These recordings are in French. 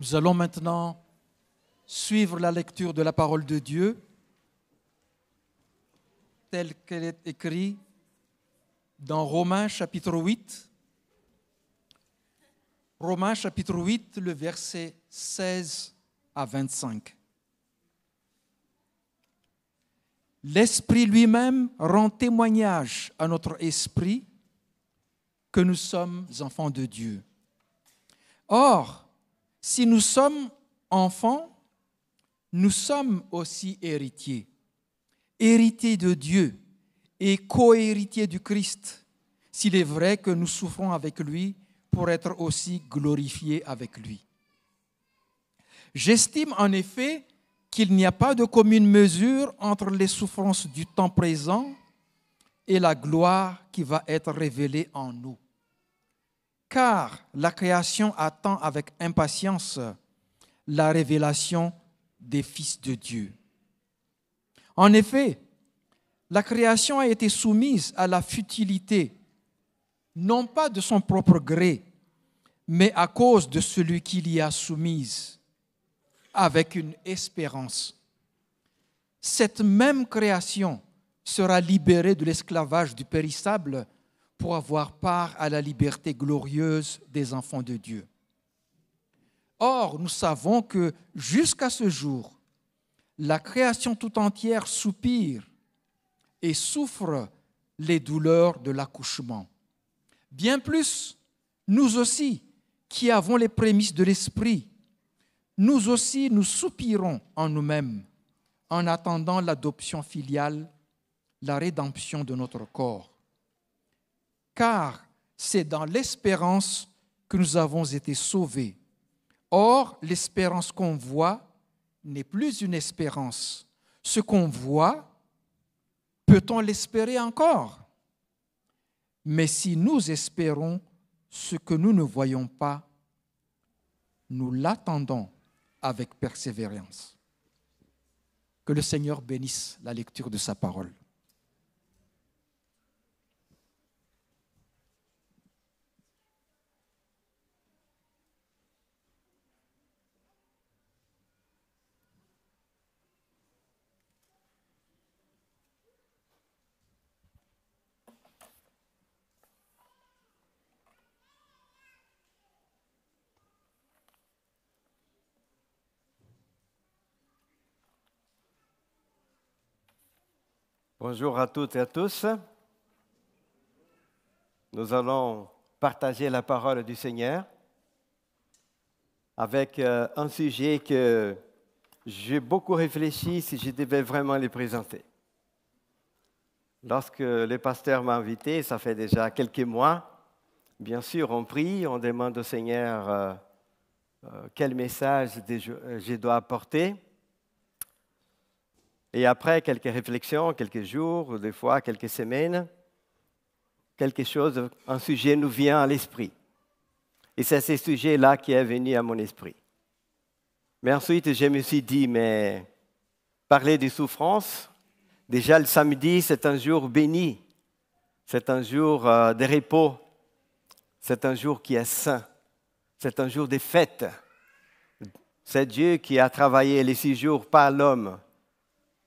Nous allons maintenant suivre la lecture de la parole de Dieu telle qu'elle est écrite dans Romains chapitre 8. Romains chapitre 8, le verset 16 à 25. L'Esprit lui-même rend témoignage à notre esprit que nous sommes enfants de Dieu. Or, si nous sommes enfants, nous sommes aussi héritiers, héritiers de Dieu et co-héritiers du Christ, s'il est vrai que nous souffrons avec lui pour être aussi glorifiés avec lui. J'estime en effet qu'il n'y a pas de commune mesure entre les souffrances du temps présent et la gloire qui va être révélée en nous car la création attend avec impatience la révélation des fils de Dieu. En effet, la création a été soumise à la futilité, non pas de son propre gré, mais à cause de celui qui l'y a soumise, avec une espérance. Cette même création sera libérée de l'esclavage du périssable pour avoir part à la liberté glorieuse des enfants de Dieu. Or, nous savons que jusqu'à ce jour, la création tout entière soupire et souffre les douleurs de l'accouchement. Bien plus, nous aussi, qui avons les prémices de l'Esprit, nous aussi, nous soupirons en nous-mêmes en attendant l'adoption filiale, la rédemption de notre corps car c'est dans l'espérance que nous avons été sauvés. Or, l'espérance qu'on voit n'est plus une espérance. Ce qu'on voit, peut-on l'espérer encore Mais si nous espérons ce que nous ne voyons pas, nous l'attendons avec persévérance. Que le Seigneur bénisse la lecture de sa parole. Bonjour à toutes et à tous. Nous allons partager la parole du Seigneur avec euh, un sujet que j'ai beaucoup réfléchi si je devais vraiment le présenter. Lorsque le pasteur m'a invité, ça fait déjà quelques mois, bien sûr, on prie, on demande au Seigneur euh, euh, quel message je dois apporter. Et après quelques réflexions, quelques jours, des fois quelques semaines, quelque chose, un sujet nous vient à l'esprit. Et c'est ce sujet-là qui est venu à mon esprit. Mais ensuite, je me suis dit, mais parler des souffrances. déjà le samedi, c'est un jour béni, c'est un jour euh, de repos, c'est un jour qui est saint, c'est un jour de fête. C'est Dieu qui a travaillé les six jours, pas l'homme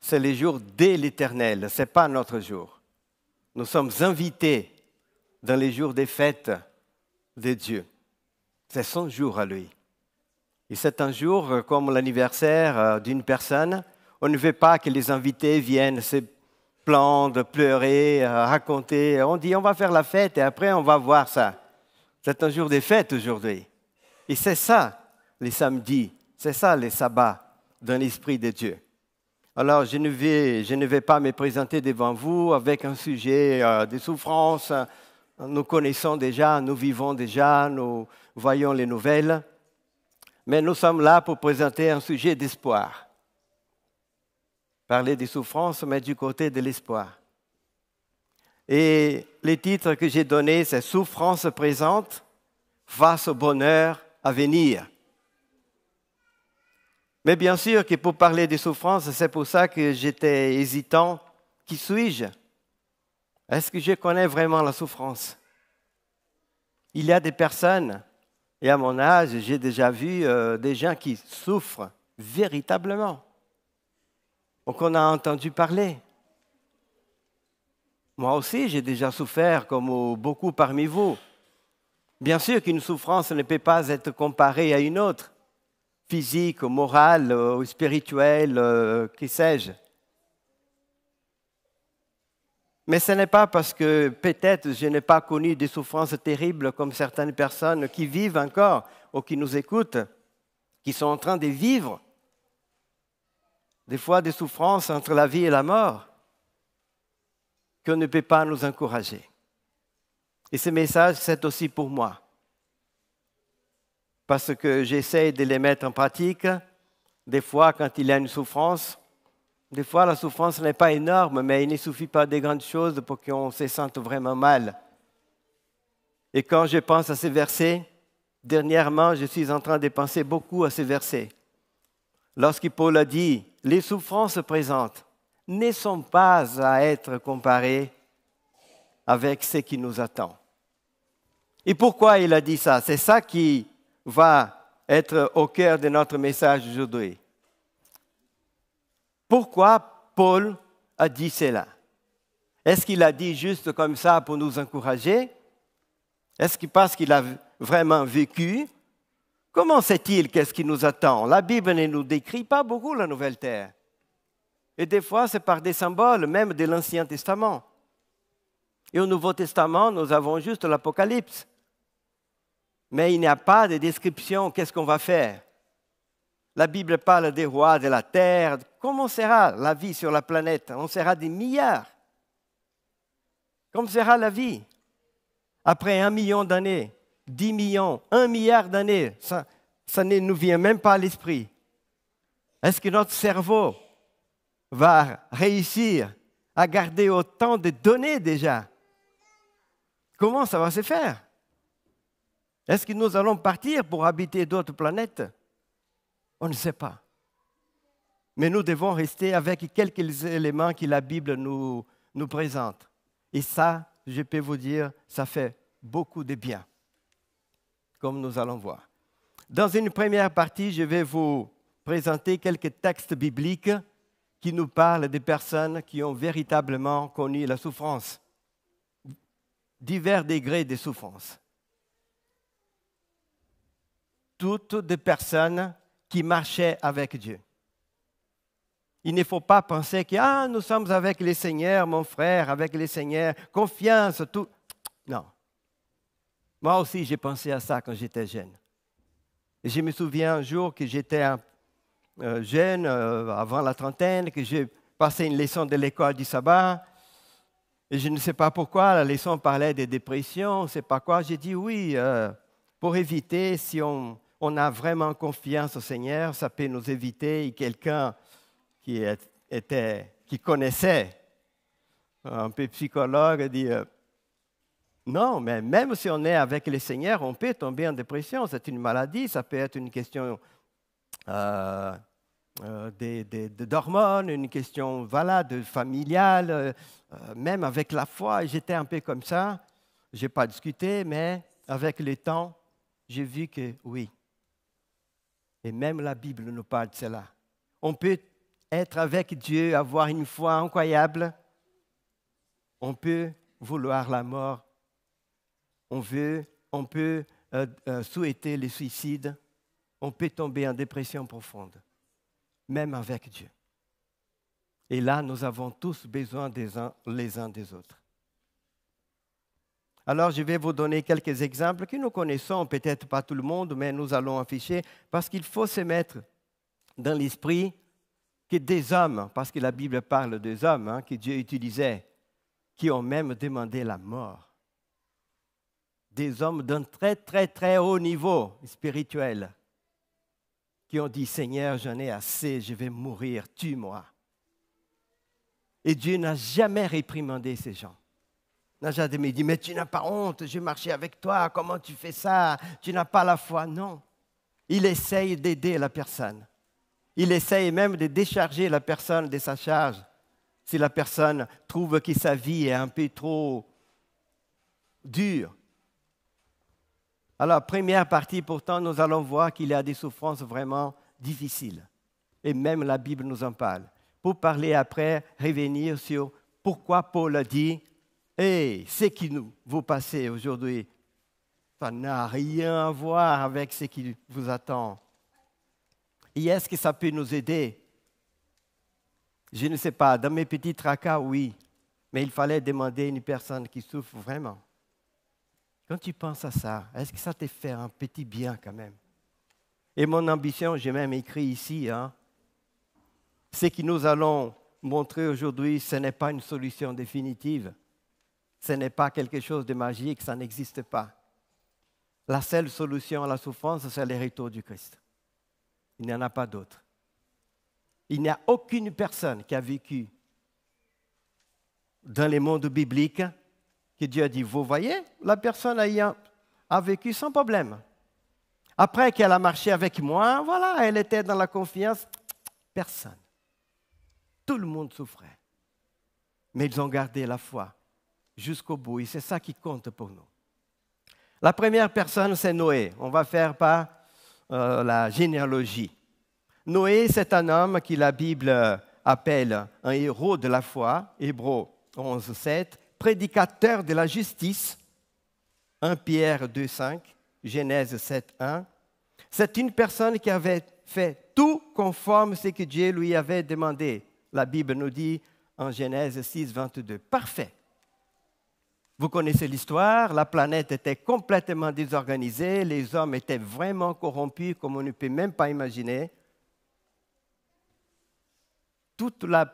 c'est les jours dès l'éternel, ce n'est pas notre jour. Nous sommes invités dans les jours des fêtes de Dieu. C'est son jour à lui. Et c'est un jour comme l'anniversaire euh, d'une personne. On ne veut pas que les invités viennent se plaindre, pleurer, euh, raconter. On dit on va faire la fête et après on va voir ça. C'est un jour des fêtes aujourd'hui. Et c'est ça les samedis, c'est ça les sabbats dans l'esprit de Dieu. Alors, je ne, vais, pas me présenter devant vous avec un sujet euh, de souffrance. Nous connaissons déjà, nous vivons déjà, nous voyons les nouvelles. Mais nous sommes là pour présenter un sujet d'espoir. Parler des souffrances, mais du côté de l'espoir. Et le titre que j'ai donné, c'est Souffrance présente face au bonheur à venir. Mais bien sûr que pour parler des souffrances, c'est pour ça que j'étais hésitant. Qui suis-je Est-ce que je connais vraiment la souffrance Il y a des personnes, et à mon âge, j'ai déjà vu euh, des gens qui souffrent véritablement, ou qu'on a entendu parler. Moi aussi, j'ai déjà souffert, comme beaucoup parmi vous. Bien sûr qu'une souffrance ne peut pas être comparée à une autre physique, morale, moral, euh, au spirituel, euh, qui sais-je. Mais ce n'est pas parce que peut-être je n'ai pas connu des souffrances terribles comme certaines personnes qui vivent encore ou qui nous écoutent, qui sont en train de vivre des fois des souffrances entre la vie et la mort, qu'on ne peut pas nous encourager. Et ce message, c'est aussi pour moi parce que j'essaie de les mettre en pratique. Des fois, quand il y a une souffrance, des fois la souffrance n'est pas énorme, mais il ne suffit pas des grandes choses pour qu'on se sente vraiment mal. Et quand je pense à ces versets, dernièrement, je suis en train de penser beaucoup à ces versets. Lorsque Paul a dit, les souffrances présentes ne sont pas à être comparées avec ce qui nous attend. Et pourquoi il a dit ça C'est ça qui va être au cœur de notre message aujourd'hui. Pourquoi Paul a dit cela Est-ce qu'il a dit juste comme ça pour nous encourager Est-ce qu'il parce qu'il a vraiment vécu Comment sait-il qu'est-ce qui nous attend La Bible ne nous décrit pas beaucoup la nouvelle terre. Et des fois, c'est par des symboles, même de l'Ancien Testament. Et au Nouveau Testament, nous avons juste l'Apocalypse mais il n'y a pas de description qu'est-ce qu'on va faire. La Bible parle des rois de la terre. Comment sera la vie sur la planète On sera des milliards. Comment sera la vie après un million d'années, dix millions, un milliard d'années Ça, ça ne nous vient même pas à l'esprit. Est-ce que notre cerveau va réussir à garder autant de données déjà Comment ça va se faire est-ce que nous allons partir pour habiter d'autres planètes On ne sait pas. Mais nous devons rester avec quelques éléments que la Bible nous, présente. Et ça, je peux vous dire, ça fait beaucoup de bien, comme nous allons voir. Dans une première partie, je vais vous présenter quelques textes bibliques qui nous parlent des personnes qui ont véritablement connu la souffrance, divers degrés de souffrance toutes des personnes qui marchaient avec Dieu. Il ne faut pas penser que ah, nous sommes avec le Seigneur, mon frère, avec le Seigneur, confiance, tout. Non. Moi aussi, j'ai pensé à ça quand j'étais jeune. je me souviens un jour que j'étais euh, jeune, euh, avant la trentaine, que j'ai passé une leçon de l'école du sabbat. Et je ne sais pas pourquoi, la leçon parlait des dépressions, c'est pas quoi. J'ai dit oui, euh, pour éviter, si on on a vraiment confiance au Seigneur, ça peut nous éviter quelqu'un qui, était, qui connaissait un peu psychologue dit euh, non, mais même si on est avec le Seigneur, on peut tomber en dépression. C'est une maladie, ça peut être une question euh, euh, d'hormones, une question voilà, familiale, même avec la foi. J'étais un peu comme ça. Je n'ai pas discuté, mais avec le temps, j'ai vu que oui, et même la Bible nous parle de cela. On peut être avec Dieu, avoir une foi incroyable. On peut vouloir la mort. On veut, on peut euh, euh, souhaiter le suicide. On peut tomber en dépression profonde, même avec Dieu. Et là, nous avons tous besoin les uns des autres. Alors, je vais vous donner quelques exemples que nous connaissons, peut-être pas tout le monde, mais nous allons afficher, parce qu'il faut se mettre dans l'esprit que des hommes, parce que la Bible parle des hommes hein, que Dieu utilisait, qui ont même demandé la mort. Des hommes d'un très, très, très haut niveau spirituel, qui ont dit, Seigneur, j'en ai assez, je vais mourir, tue-moi. Et Dieu n'a jamais réprimandé ces gens de me dit, mais tu n'as pas honte, j'ai marché avec toi, comment tu fais ça Tu n'as pas la foi. Non. Il essaye d'aider la personne. Il essaye même de décharger la personne de sa charge. Si la personne trouve que sa vie est un peu trop dure. Alors, première partie, pourtant, nous allons voir qu'il y a des souffrances vraiment difficiles. Et même la Bible nous en parle. Pour parler après, revenir sur pourquoi Paul a dit et eh, ce qui nous, vous passez aujourd'hui, ça n'a rien à voir avec ce qui vous attend. Et est-ce que ça peut nous aider Je ne sais pas. Dans mes petits tracas, oui. Mais il fallait demander à une personne qui souffre vraiment. Quand tu penses à ça, est-ce que ça te fait un petit bien quand même Et mon ambition, j'ai même écrit ici, hein. ce que nous allons montrer aujourd'hui, ce n'est pas une solution définitive. Ce n'est pas quelque chose de magique, ça n'existe pas. La seule solution à la souffrance, c'est le retour du Christ. Il n'y en a pas d'autre. Il n'y a aucune personne qui a vécu dans les mondes bibliques que Dieu a dit, vous voyez, la personne a vécu sans problème. Après qu'elle a marché avec moi, voilà, elle était dans la confiance. Personne. Tout le monde souffrait. Mais ils ont gardé la foi jusqu'au bout. Et c'est ça qui compte pour nous. La première personne, c'est Noé. On va faire par euh, la généalogie. Noé, c'est un homme qui la Bible appelle un héros de la foi, Hébreu 11, 7, prédicateur de la justice, 1 Pierre 2, 5, Genèse 7, 1. C'est une personne qui avait fait tout conforme ce que Dieu lui avait demandé. La Bible nous dit en Genèse 6, 22, parfait. Vous connaissez l'histoire, la planète était complètement désorganisée, les hommes étaient vraiment corrompus comme on ne peut même pas imaginer. Toute la,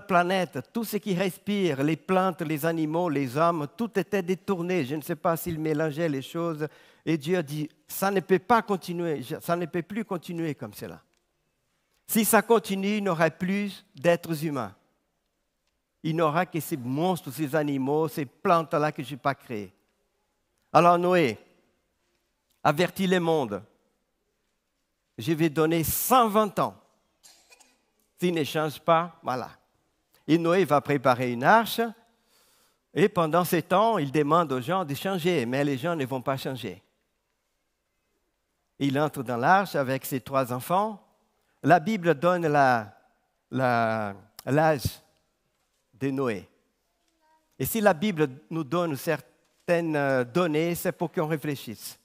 planète, tout ce qui respire, les plantes, les animaux, les hommes, tout était détourné. Je ne sais pas s'il mélangeait les choses. Et Dieu dit, ça ne peut pas continuer, ça ne peut plus continuer comme cela. Si ça continue, il n'y aurait plus d'êtres humains il n'aura que ces monstres, ces animaux, ces plantes-là que je n'ai pas créées. Alors Noé avertit le monde, je vais donner 120 ans. S'il ne change pas, voilà. Et Noé va préparer une arche, et pendant ces temps, il demande aux gens de changer, mais les gens ne vont pas changer. Il entre dans l'arche avec ses trois enfants. La Bible donne l'âge la, de Noé. Et si la Bible nous donne certaines euh, données, c'est pour qu'on réfléchisse.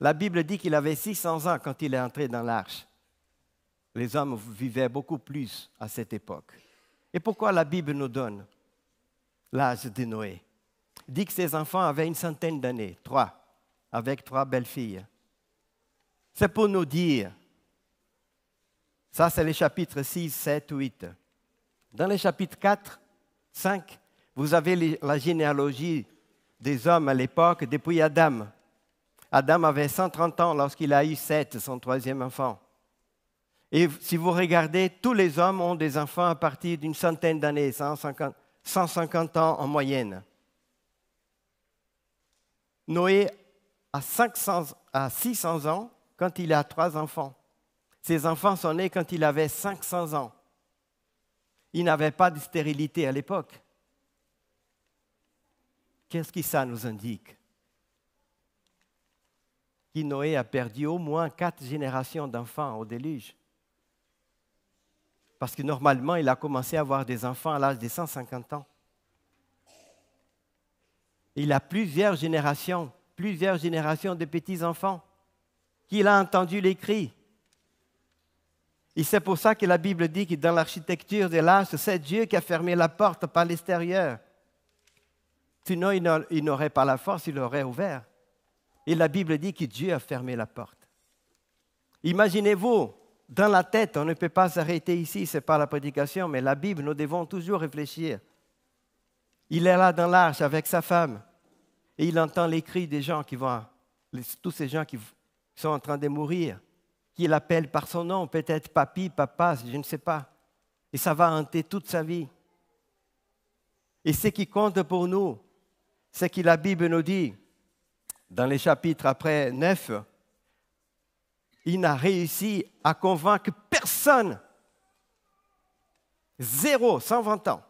La Bible dit qu'il avait 600 ans quand il est entré dans l'arche. Les hommes vivaient beaucoup plus à cette époque. Et pourquoi la Bible nous donne l'âge de Noé dit que ses enfants avaient une centaine d'années, trois, avec trois belles filles. C'est pour nous dire, ça c'est les chapitres 6, 7, 8. Dans les chapitres 4, Cinq, vous avez la généalogie des hommes à l'époque depuis Adam. Adam avait 130 ans lorsqu'il a eu sept, son troisième enfant. Et si vous regardez, tous les hommes ont des enfants à partir d'une centaine d'années, 150, ans en moyenne. Noé a, a 600 ans quand il a trois enfants. Ses enfants sont nés quand il avait 500 ans. Il n'avait pas de stérilité à l'époque. Qu'est-ce que ça nous indique Que Noé a perdu au moins quatre générations d'enfants au déluge. Parce que normalement, il a commencé à avoir des enfants à l'âge de 150 ans. Il a plusieurs générations, plusieurs générations de petits-enfants qu'il a entendu les cris. Et c'est pour ça que la Bible dit que dans l'architecture de l'arche, c'est Dieu qui a fermé la porte par l'extérieur. Sinon, il n'aurait pas la force, il l'aurait ouvert. Et la Bible dit que Dieu a fermé la porte. Imaginez-vous, dans la tête, on ne peut pas s'arrêter ici, ce n'est pas la prédication, mais la Bible, nous devons toujours réfléchir. Il est là dans l'arche avec sa femme et il entend les cris des gens qui vont, tous ces gens qui sont en train de mourir qu'il appelle par son nom, peut-être papy, papa, je ne sais pas. Et ça va hanter toute sa vie. Et ce qui compte pour nous, c'est que la Bible nous dit, dans les chapitres après 9, il n'a réussi à convaincre personne. Zéro, 120 ans.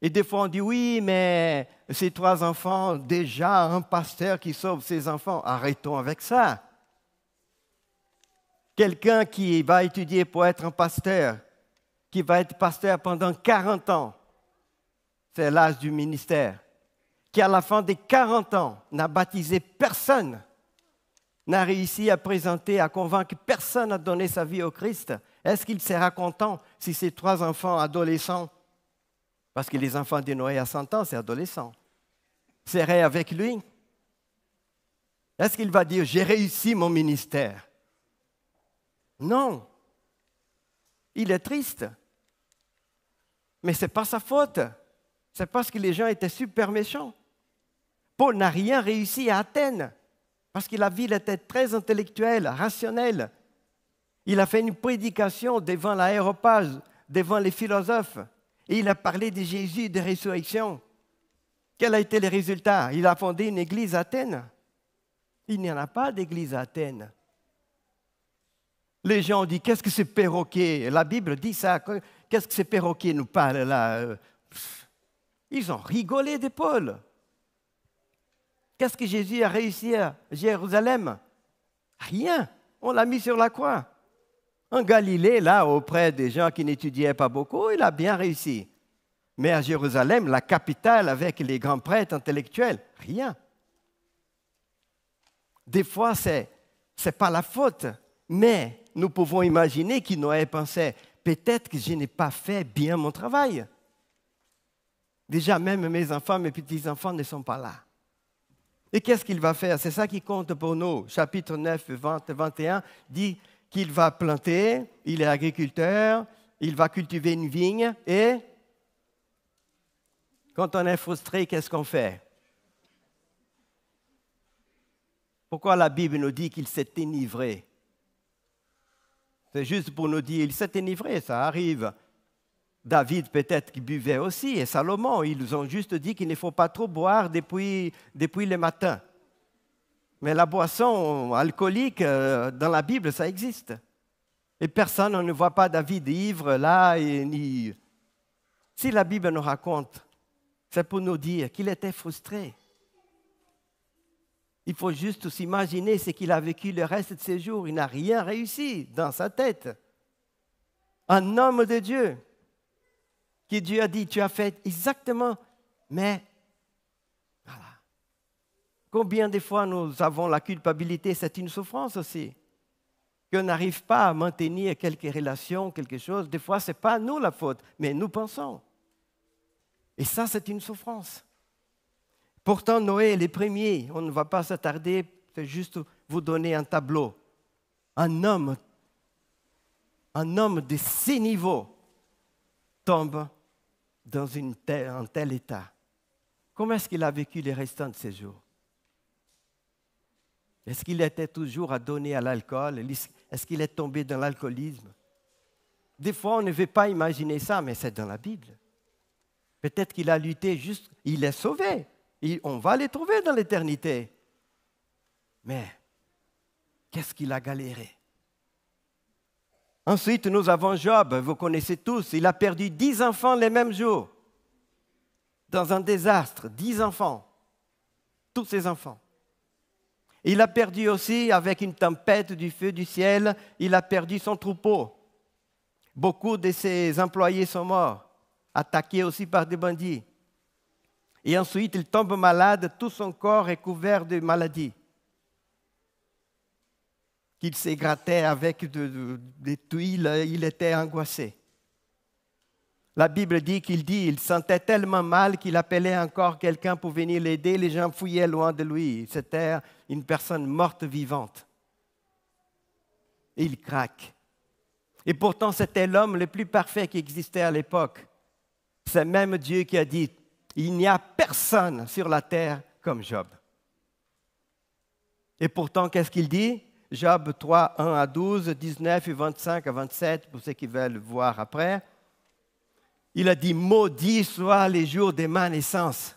Et des fois, on dit oui, mais ces trois enfants, déjà un pasteur qui sauve ses enfants, arrêtons avec ça. Quelqu'un qui va étudier pour être un pasteur, qui va être pasteur pendant 40 ans, c'est l'âge du ministère, qui à la fin des 40 ans n'a baptisé personne, n'a réussi à présenter, à convaincre personne à donner sa vie au Christ, est-ce qu'il sera content si ces trois enfants adolescents parce que les enfants de Noé à 100 ans, c'est adolescent, seraient avec lui. Est-ce qu'il va dire, j'ai réussi mon ministère Non. Il est triste. Mais ce n'est pas sa faute. C'est parce que les gens étaient super méchants. Paul n'a rien réussi à Athènes, parce que la ville était très intellectuelle, rationnelle. Il a fait une prédication devant l'aéropage, devant les philosophes. Et il a parlé de Jésus, de résurrection. Quel a été le résultat Il a fondé une église à Athènes. Il n'y en a pas d'église à Athènes. Les gens disent, qu'est-ce que ce perroquet La Bible dit ça, qu'est-ce que ce perroquet nous parle là euh, Ils ont rigolé de Paul. Qu'est-ce que Jésus a réussi à Jérusalem Rien. On l'a mis sur la croix. En Galilée, là, auprès des gens qui n'étudiaient pas beaucoup, il a bien réussi. Mais à Jérusalem, la capitale, avec les grands prêtres intellectuels, rien. Des fois, ce n'est pas la faute, mais nous pouvons imaginer qu'il n'aurait pensé, peut-être que je n'ai pas fait bien mon travail. Déjà, même mes enfants, mes petits-enfants ne sont pas là. Et qu'est-ce qu'il va faire C'est ça qui compte pour nous. Chapitre 9, 21 dit, qu'il va planter, il est agriculteur, il va cultiver une vigne et quand on est frustré, qu'est-ce qu'on fait Pourquoi la Bible nous dit qu'il s'est enivré C'est juste pour nous dire, qu'il s'est enivré, ça arrive. David peut-être qui buvait aussi, et Salomon, ils ont juste dit qu'il ne faut pas trop boire depuis, depuis le matin. Mais la boisson alcoolique, euh, dans la Bible, ça existe. Et personne, ne voit pas David ivre là, et ni... Si la Bible nous raconte, c'est pour nous dire qu'il était frustré. Il faut juste s'imaginer ce qu'il a vécu le reste de ses jours. Il n'a rien réussi dans sa tête. Un homme de Dieu, qui Dieu a dit, tu as fait exactement, mais Combien de fois nous avons la culpabilité, c'est une souffrance aussi. Qu'on n'arrive pas à maintenir quelques relations, quelque chose. Des fois, ce n'est pas nous la faute, mais nous pensons. Et ça, c'est une souffrance. Pourtant, Noé les premiers, On ne va pas s'attarder, c'est juste vous donner un tableau. Un homme, un homme de ces niveaux tombe dans un tel état. Comment est-ce qu'il a vécu les restants de ses jours est-ce qu'il était toujours à donner à l'alcool Est-ce qu'il est tombé dans l'alcoolisme Des fois, on ne veut pas imaginer ça, mais c'est dans la Bible. Peut-être qu'il a lutté juste, il est sauvé. on va les trouver dans l'éternité. Mais qu'est-ce qu'il a galéré Ensuite, nous avons Job, vous connaissez tous, il a perdu dix enfants les mêmes jours, dans un désastre, dix enfants, tous ses enfants. Il a perdu aussi, avec une tempête du feu du ciel, il a perdu son troupeau. Beaucoup de ses employés sont morts, attaqués aussi par des bandits. Et ensuite, il tombe malade, tout son corps est couvert de maladies qu'il s'égrattait avec des tuiles, il était angoissé. La Bible dit qu'il dit, il sentait tellement mal qu'il appelait encore quelqu'un pour venir l'aider. Les gens fouillaient loin de lui. C'était une personne morte vivante. il craque. Et pourtant, c'était l'homme le plus parfait qui existait à l'époque. C'est même Dieu qui a dit, il n'y a personne sur la terre comme Job. Et pourtant, qu'est-ce qu'il dit Job 3, 1 à 12, 19 et 25 à 27, pour ceux qui veulent voir après il a dit, maudit soient les jours de ma naissance.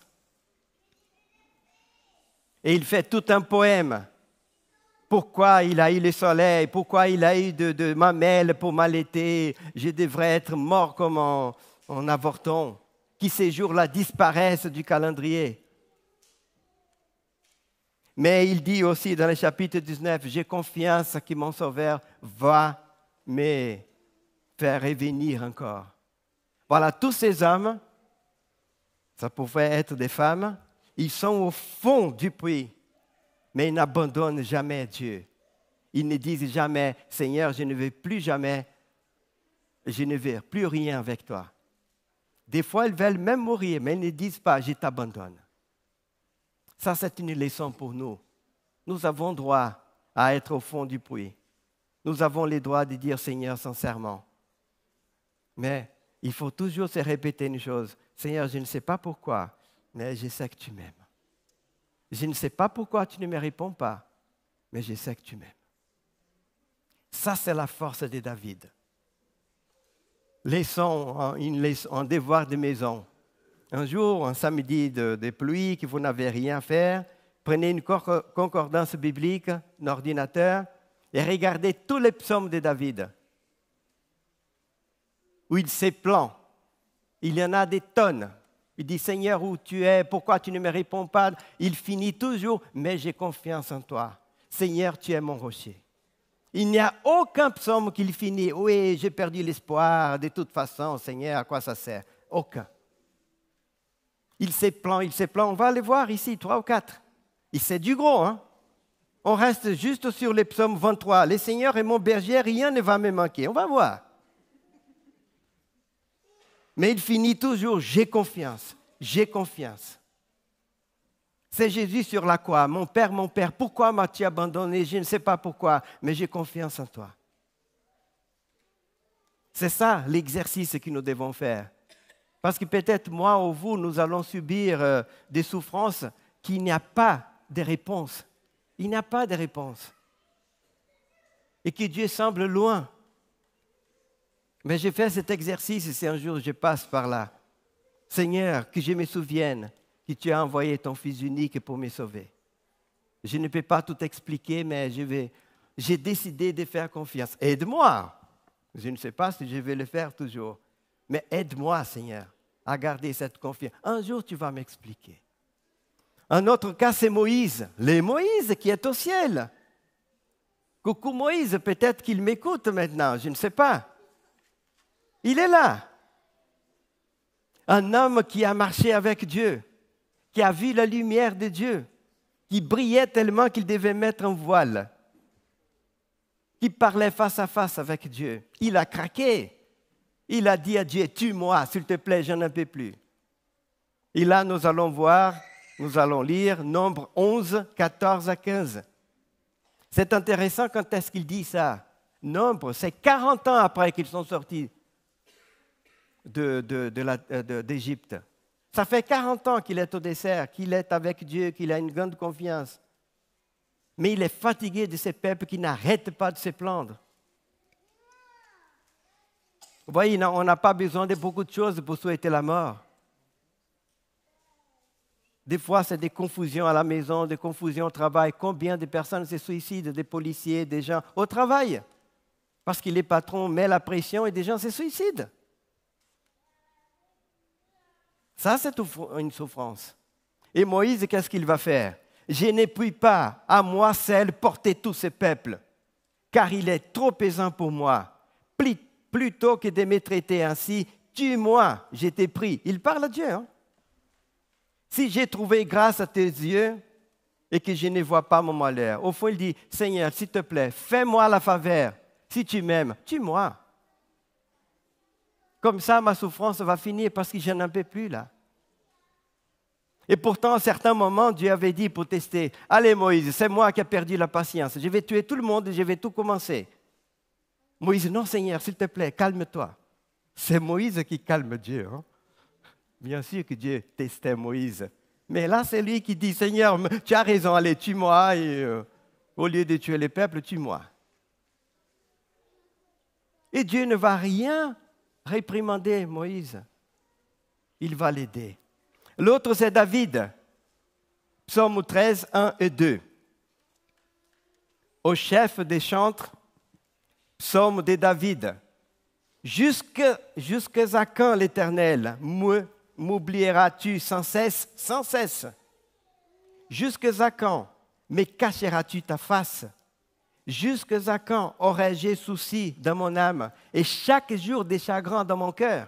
Et il fait tout un poème. Pourquoi il a eu le soleil, pourquoi il a eu de, ma mamelles pour m'allaiter, je devrais être mort comme en, avortant, qui ces jours-là disparaissent du calendrier. Mais il dit aussi dans le chapitre 19, j'ai confiance que mon Sauveur va me faire revenir encore. Voilà, tous ces hommes, ça pouvait être des femmes, ils sont au fond du puits, mais ils n'abandonnent jamais Dieu. Ils ne disent jamais, Seigneur, je ne veux plus jamais, je ne veux plus rien avec toi. Des fois, ils veulent même mourir, mais ils ne disent pas, je t'abandonne. Ça, c'est une leçon pour nous. Nous avons droit à être au fond du puits. Nous avons le droit de dire Seigneur sincèrement. Mais il faut toujours se répéter une chose. Seigneur, je ne sais pas pourquoi, mais je sais que tu m'aimes. Je ne sais pas pourquoi tu ne me réponds pas, mais je sais que tu m'aimes. Ça, c'est la force de David. Laissons en un devoir de maison. Un jour, un samedi de, de pluie, que vous n'avez rien à faire, prenez une concordance biblique, un ordinateur, et regardez tous les psaumes de David où il s'est Il y en a des tonnes. Il dit, Seigneur, où tu es Pourquoi tu ne me réponds pas Il finit toujours, mais j'ai confiance en toi. Seigneur, tu es mon rocher. Il n'y a aucun psaume qu'il finit. Oui, j'ai perdu l'espoir, de toute façon, Seigneur, à quoi ça sert Aucun. Il s'est plan, il s'est plan. On va aller voir ici, trois ou quatre. Il s'est du gros, hein On reste juste sur les psaumes 23. Le Seigneur est mon berger, rien ne va me manquer. On va voir. Mais il finit toujours, j'ai confiance, j'ai confiance. C'est Jésus sur la croix, mon Père, mon Père, pourquoi m'as-tu abandonné Je ne sais pas pourquoi, mais j'ai confiance en toi. C'est ça l'exercice que nous devons faire. Parce que peut-être moi ou vous, nous allons subir euh, des souffrances qu'il n'y a pas de réponse. Il n'y a pas de réponse. Et que Dieu semble loin. Mais j'ai fait cet exercice et si un jour je passe par là, Seigneur, que je me souvienne que tu as envoyé ton Fils unique pour me sauver. Je ne peux pas tout expliquer, mais j'ai décidé de faire confiance. Aide-moi. Je ne sais pas si je vais le faire toujours, mais aide-moi, Seigneur, à garder cette confiance. Un jour, tu vas m'expliquer. Un autre cas, c'est Moïse. Le Moïse qui est au ciel. Coucou Moïse, peut-être qu'il m'écoute maintenant, je ne sais pas. Il est là. Un homme qui a marché avec Dieu, qui a vu la lumière de Dieu, qui brillait tellement qu'il devait mettre un voile, qui parlait face à face avec Dieu. Il a craqué. Il a dit à Dieu, tue-moi, s'il te plaît, je n'en peux plus. Et là, nous allons voir, nous allons lire Nombre 11, 14 à 15. C'est intéressant quand est-ce qu'il dit ça. Nombre, c'est 40 ans après qu'ils sont sortis euh, d'Égypte. Ça fait 40 ans qu'il est au dessert qu'il est avec Dieu, qu'il a une grande confiance. Mais il est fatigué de ce peuple qui n'arrête pas de se plaindre. Vous voyez, on n'a pas besoin de beaucoup de choses pour souhaiter la mort. Des fois, c'est des confusions à la maison, des confusions au travail. Combien de personnes se suicident, des policiers, des gens au travail Parce que les patrons mettent la pression et des gens se suicident. Ça, c'est une souffrance. Et Moïse, qu'est-ce qu'il va faire Je ne puis pas, à moi seul, porter tout ce peuple, car il est trop pesant pour moi. Plutôt que de me traiter ainsi, tue-moi, je t'ai pris. Il parle à Dieu. Hein. Si j'ai trouvé grâce à tes yeux et que je ne vois pas mon malheur, au fond, il dit Seigneur, s'il te plaît, fais-moi la faveur. Si tu m'aimes, tue-moi. Comme ça, ma souffrance va finir parce que je n'en peux plus là. Et pourtant, à certains moments, Dieu avait dit pour tester, allez Moïse, c'est moi qui ai perdu la patience, je vais tuer tout le monde et je vais tout commencer. Moïse, non Seigneur, s'il te plaît, calme-toi. C'est Moïse qui calme Dieu. Hein. Bien sûr que Dieu testait Moïse. Mais là, c'est lui qui dit, Seigneur, tu as raison, allez, tue-moi, euh, au lieu de tuer les peuples, tue-moi. Et Dieu ne va rien réprimander Moïse. Il va l'aider. L'autre, c'est David. Psaume 13, 1 et 2. Au chef des chantres, psaume de David. Jusqu'à à quand l'Éternel m'oublieras-tu sans cesse, sans cesse Jusque à quand me cacheras-tu ta face Jusqu'à quand aurai-je souci dans mon âme et chaque jour des chagrins dans mon cœur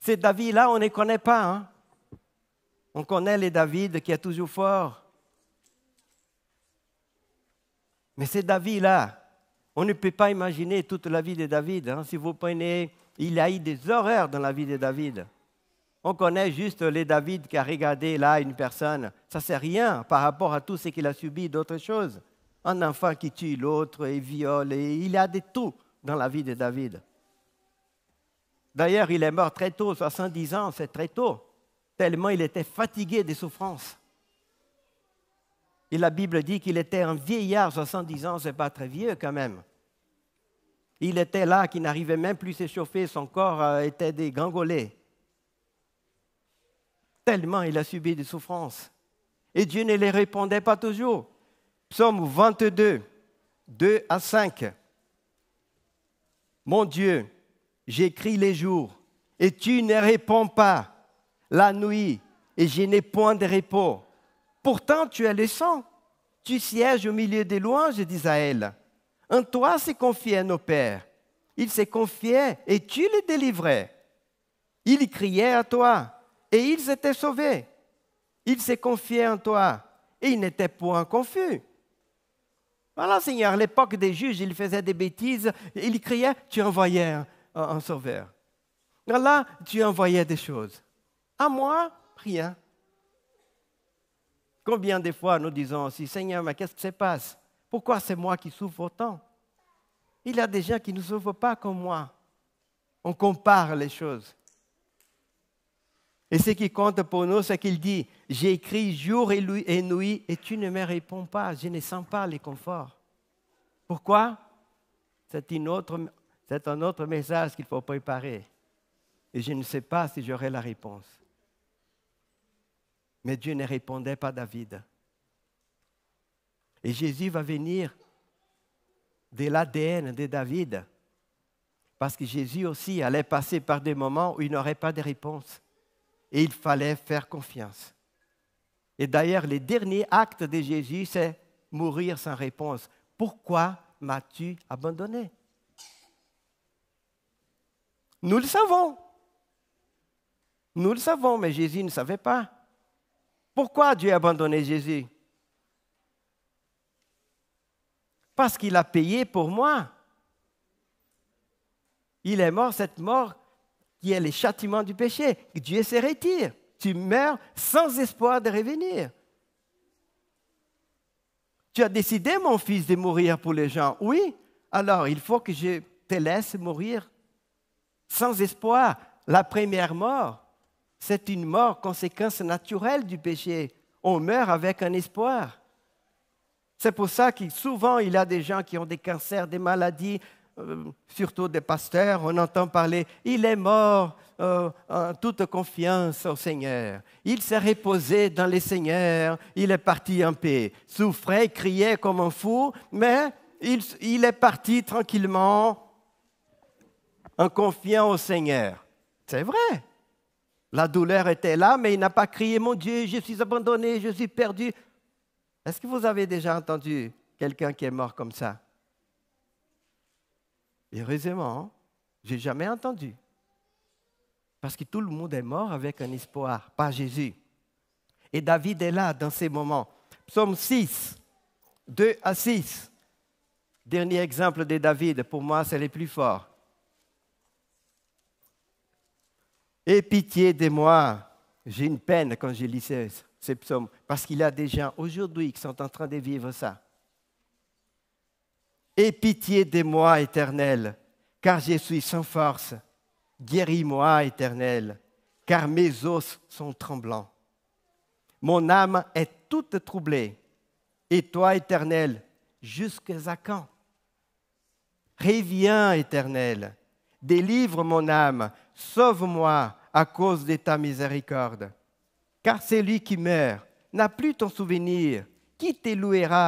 Ces David-là, on ne les connaît pas. Hein? on connaît les David qui est toujours fort. Mais ces David-là, on ne peut pas imaginer toute la vie de David. Hein? si vous prenez, il y a eu des horreurs dans la vie de David. On connaît juste les David qui a regardé là une personne. Ça c'est rien par rapport à tout ce qu'il a subi d'autres choses. Un enfant qui tue l'autre et viole, il y a des tout dans la vie de David. D'ailleurs, il est mort très tôt, 70 ans, c'est très tôt, tellement il était fatigué des souffrances. Et la Bible dit qu'il était un vieillard, 70 ans, c'est pas très vieux quand même. Il était là, qui n'arrivait même plus à s'échauffer, son corps euh, était dégangolé tellement il a subi des souffrances. Et Dieu ne les répondait pas toujours. Psaume 22, 2 à 5. Mon Dieu, j'écris les jours et tu ne réponds pas. La nuit et je n'ai point de repos. Pourtant tu es le sang. Tu sièges au milieu des louanges d'Israël. En toi se à nos pères. Ils s'est confié et tu les délivrais. Ils criaient à toi et ils étaient sauvés. Ils se confiaient en toi et ils n'étaient point confus. Voilà, Seigneur, à l'époque des juges, ils faisaient des bêtises, ils criaient, tu envoyais un, sauveur. Là, tu envoyais des choses. À moi, rien. Combien de fois nous disons aussi, Seigneur, mais qu'est-ce qui se passe Pourquoi c'est moi qui souffre autant Il y a des gens qui ne souffrent pas comme moi. On compare les choses. Et ce qui compte pour nous, c'est qu'il dit, j'écris jour et nuit et tu ne me réponds pas, je ne sens pas le confort. Pourquoi C'est un autre message qu'il faut préparer. Et je ne sais pas si j'aurai la réponse. Mais Dieu ne répondait pas à David. Et Jésus va venir de l'ADN de David. Parce que Jésus aussi allait passer par des moments où il n'aurait pas de réponse et il fallait faire confiance. Et d'ailleurs, les derniers actes de Jésus, c'est mourir sans réponse. Pourquoi m'as-tu abandonné Nous le savons. Nous le savons, mais Jésus ne savait pas. Pourquoi Dieu a abandonné Jésus Parce qu'il a payé pour moi. Il est mort cette mort qui est le châtiment du péché. Dieu se retire. Tu meurs sans espoir de revenir. Tu as décidé, mon fils, de mourir pour les gens. Oui, alors il faut que je te laisse mourir sans espoir. La première mort, c'est une mort, conséquence naturelle du péché. On meurt avec un espoir. C'est pour ça que souvent, il y a des gens qui ont des cancers, des maladies, euh, surtout des pasteurs, on entend parler, il est mort euh, en toute confiance au Seigneur. Il s'est reposé dans le Seigneur, il est parti en paix, souffrait, criait comme un fou, mais il, il est parti tranquillement en confiant au Seigneur. C'est vrai. La douleur était là, mais il n'a pas crié, mon Dieu, je suis abandonné, je suis perdu. Est-ce que vous avez déjà entendu quelqu'un qui est mort comme ça Heureusement, hein, je n'ai jamais entendu. Parce que tout le monde est mort avec un espoir, pas Jésus. Et David est là dans ces moments. Psaume 6, 2 à 6. Dernier exemple de David, pour moi, c'est le plus fort. Aie pitié de moi. J'ai une peine quand je lis ces psaumes, parce qu'il y a des gens aujourd'hui qui sont en train de vivre ça. Aie pitié de moi, Éternel, car je suis sans force. Guéris-moi, Éternel, car mes os sont tremblants. Mon âme est toute troublée. Et toi, Éternel, jusqu'à quand Reviens, Éternel, délivre mon âme, sauve-moi à cause de ta miséricorde. Car celui qui meurt n'a plus ton souvenir. Qui te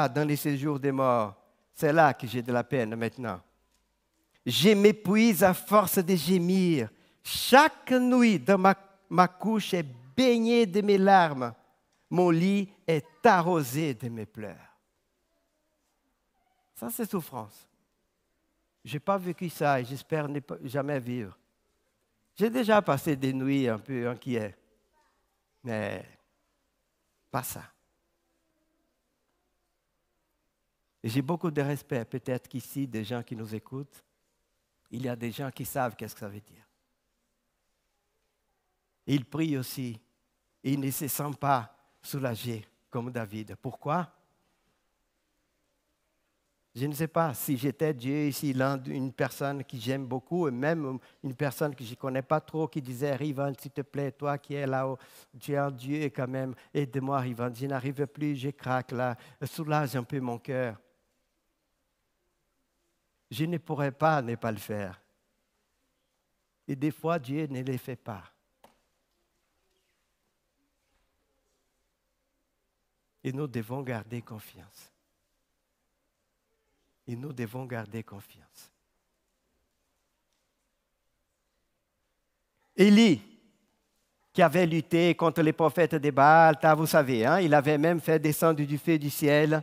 dans les séjours des morts c'est là que j'ai de la peine maintenant. Je m'épuise à force de gémir. Chaque nuit, dans ma, couche est baignée de mes larmes. Mon lit est arrosé de mes pleurs. Ça, c'est souffrance. Je n'ai pas vécu ça et j'espère ne jamais vivre. J'ai déjà passé des nuits un peu inquiets. mais pas ça. J'ai beaucoup de respect, peut-être qu'ici, des gens qui nous écoutent, il y a des gens qui savent qu'est-ce que ça veut dire. Ils prient aussi. Ils ne se sentent pas soulagés comme David. Pourquoi Je ne sais pas si j'étais Dieu, ici, une personne que j'aime beaucoup, et même une personne que je ne connais pas trop, qui disait, Rivan, s'il te plaît, toi qui es là-haut, tu es un Dieu quand même, aide-moi, Rivan, je n'arrive plus, je craque là, soulage un peu mon cœur je ne pourrais pas ne pas le faire. Et des fois, Dieu ne les fait pas. Et nous devons garder confiance. Et nous devons garder confiance. Élie, qui avait lutté contre les prophètes de Baal, vous savez, hein, il avait même fait descendre du feu du ciel